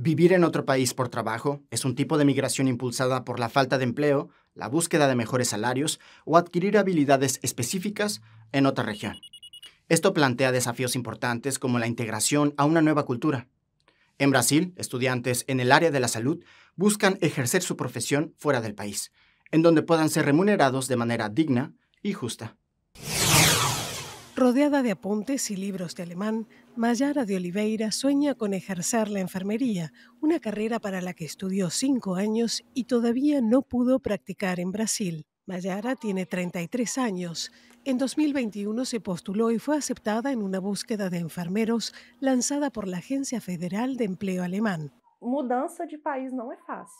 Vivir en otro país por trabajo es un tipo de migración impulsada por la falta de empleo, la búsqueda de mejores salarios o adquirir habilidades específicas en otra región. Esto plantea desafíos importantes como la integración a una nueva cultura. En Brasil, estudiantes en el área de la salud buscan ejercer su profesión fuera del país, en donde puedan ser remunerados de manera digna y justa. Rodeada de apuntes y libros de alemán, Mayara de Oliveira sueña con ejercer la enfermería, una carrera para la que estudió cinco años y todavía no pudo practicar en Brasil. Mayara tiene 33 años. En 2021 se postuló y fue aceptada en una búsqueda de enfermeros lanzada por la Agencia Federal de Empleo Alemán. Mudanza de país no es fácil.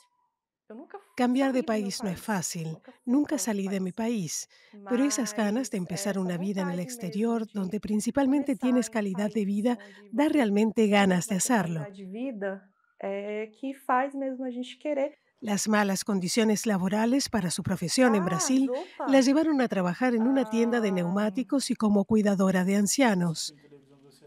Cambiar de país no es fácil. Nunca salí de mi país, pero esas ganas de empezar una vida en el exterior, donde principalmente tienes calidad de vida, da realmente ganas de hacerlo. Las malas condiciones laborales para su profesión en ah, Brasil la llevaron a trabajar en una tienda de ah. neumáticos y como cuidadora de ancianos.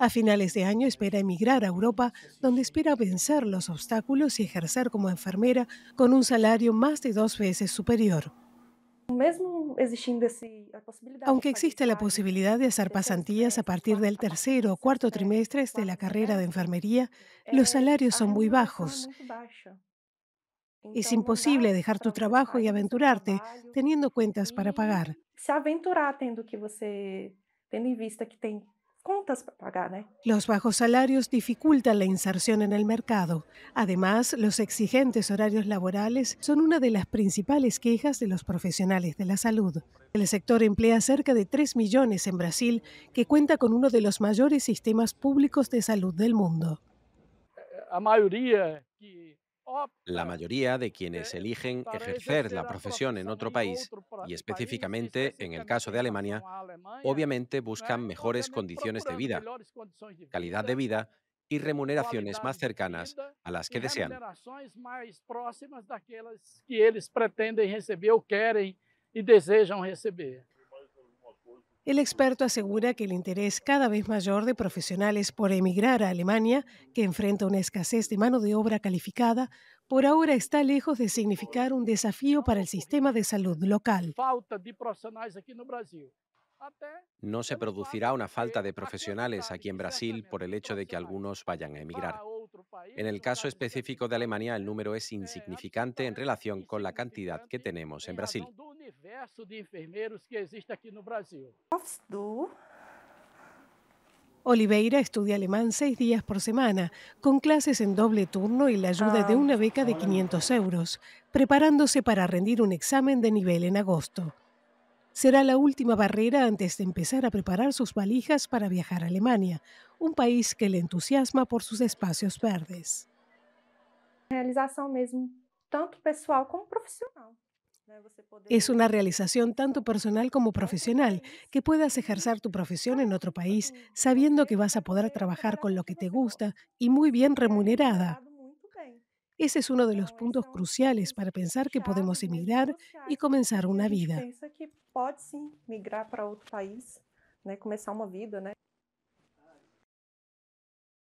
A finales de año espera emigrar a Europa, donde espera vencer los obstáculos y ejercer como enfermera con un salario más de dos veces superior. Aunque existe la posibilidad de hacer pasantías a partir del tercer o cuarto trimestre de la carrera de enfermería, los salarios son muy bajos. Es imposible dejar tu trabajo y aventurarte teniendo e cuentas para pagar. Se que em vista que para pagar, Los bajos salarios dificultan la inserción en el mercado. Además, los exigentes horarios laborales son una de las principales quejas de los profesionales de la salud. El sector emplea cerca de 3 millones en Brasil, que cuenta con uno de los mayores sistemas públicos de salud del mundo. Eh, mayoría la mayoría de quienes eligen ejercer la profesión en otro país, y específicamente en el caso de Alemania, obviamente buscan ¿eh? mejores condiciones de vida, calidad de vida y remuneraciones más cercanas a las que desean. El experto asegura que el interés cada vez mayor de profesionales por emigrar a Alemania, que enfrenta una escasez de mano de obra calificada, por ahora está lejos de significar un desafío para el sistema de salud local. No se producirá una falta de profesionales aquí en Brasil por el hecho de que algunos vayan a emigrar. En el caso específico de Alemania, el número es eh, insignificante en relación con la cantidad que tenemos en Brasil. Oliveira estudia alemán seis días por semana, con clases en doble turno y la ayuda de ah, una beca de 500 euros, preparándose para rendir un examen de nivel en agosto. Será la última barrera antes de empezar a preparar sus valijas para viajar a Alemania, un país que le entusiasma por sus espacios verdes. Es una realización tanto personal como profesional, que puedas ejercer tu profesión en otro país sabiendo que vas a poder trabajar con lo que te gusta y muy bien remunerada. Ese es uno de los puntos um cruciales para pensar que podemos emigrar y comenzar una vida. pode sim migrar para outro país, né, começar uma vida, né?